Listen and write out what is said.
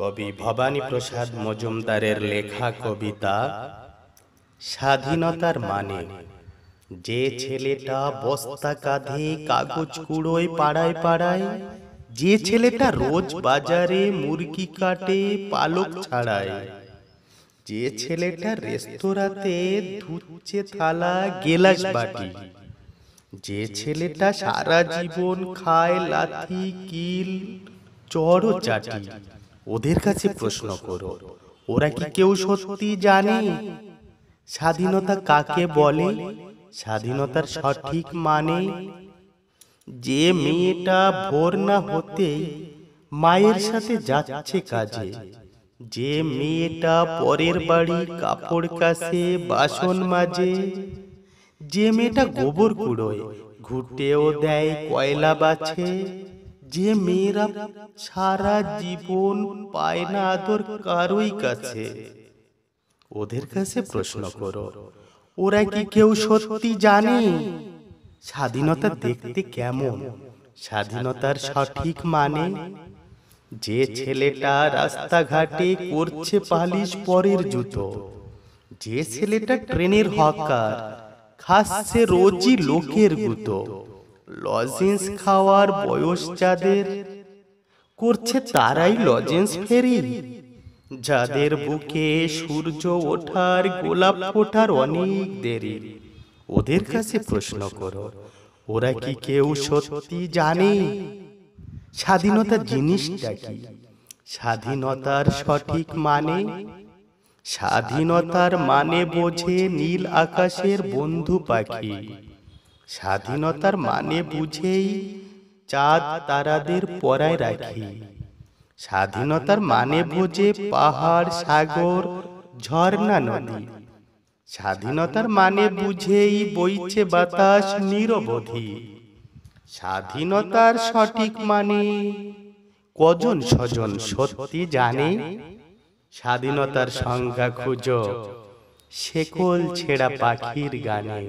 কবি ভবানী প্রসাদ মজুমদারের লেখা কবিতা স্বাধীনতার মানে যে ছেলেটা বস্তা কাঁধে কাগজ কুড়োয় পাড়ায় পাড়ায় যে ছেলেটা রোজ বাজারে মুরগি কাটে পালক ছাড়ায় যে ছেলেটা রেস্তোরাঁতে ধুচ্ছে থালা গেলাস বাটি যে ছেলেটা সারা জীবন খায় লাথি কিল চড় চাটি ওদের কাছে প্রশ্ন করো ওরা কি কেউ সত্যি জানে স্বাধীনতা কাকে বলে স্বাধীনতার সঠিক মানে? মানে যে মেয়েটা ভোর না হতে মায়ের সাথে যাচ্ছে কাজে যে মেয়েটা পরের বাড়ি কাপড় কাছে বাসন মাঝে যে মেয়েটা গোবর কুড়োয় ঘুটেও দেয় কয়লা বাছে যে মেয়েরা সারা জীবন পায় না আদর কারোই কাছে ওদের কাছে প্রশ্ন করো ওরা কি কেউ সত্যি জানে স্বাধীনতা দেখতে কেমন স্বাধীনতার সঠিক মানে যে ছেলেটা রাস্তাঘাটে করছে পালিশ পরের জুতো যে ছেলেটা ট্রেনের হকার খাসছে রোজই লোকের গুতো লজেন্স খাওয়ার বয়স যাদের করছে তারাই লজেন্স ফেরি যাদের বুকে সূর্য ওঠার গোলাপ ফোটার অনেক দেরি ওদের কাছে প্রশ্ন করো ওরা কি কেউ সত্যি জানে স্বাধীনতা জিনিসটা কি স্বাধীনতার সঠিক মানে, মানে? স্বাধীনতার মানে, মানে বোঝে নীল আকাশের বন্ধু পাখি স্বাধীনতার মানে বুঝেই চাঁদ তারাদের পরায় রাখি স্বাধীনতার মানে বুঝে পাহাড় সাগর ঝর্ণা নদী স্বাধীনতার মানে বুঝেই বইছে বাতাস নিরবধি স্বাধীনতার সঠিক মানে কজন স্বজন সত্যি জানে স্বাধীনতার সংজ্ঞা খুঁজ শেকল ছেড়া পাখির গানে